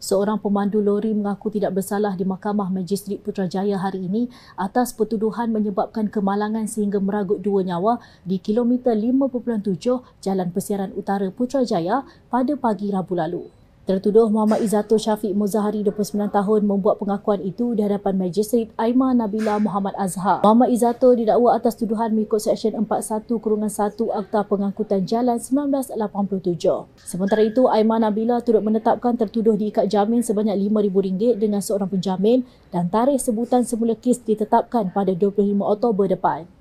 Seorang pemandu lori mengaku tidak bersalah di Mahkamah Majistrik Putrajaya hari ini atas pertuduhan menyebabkan kemalangan sehingga meragut dua nyawa di kilometer 5.7 Jalan Persiaran Utara Putrajaya pada pagi Rabu lalu. Tertuduh Muhammad Izato Syafiq Muzahari 29 tahun membuat pengakuan itu di hadapan Majistret Aima Nabila Muhammad Azhar. Muhammad Izato didakwa atas tuduhan mengikut Seksyen 41 Kurungan 1 Akta Pengangkutan Jalan 1987. Sementara itu, Aima Nabila turut menetapkan tertuduh diikat jamin sebanyak RM5,000 dengan seorang penjamin dan tarikh sebutan semula kes ditetapkan pada 25 Oktober depan.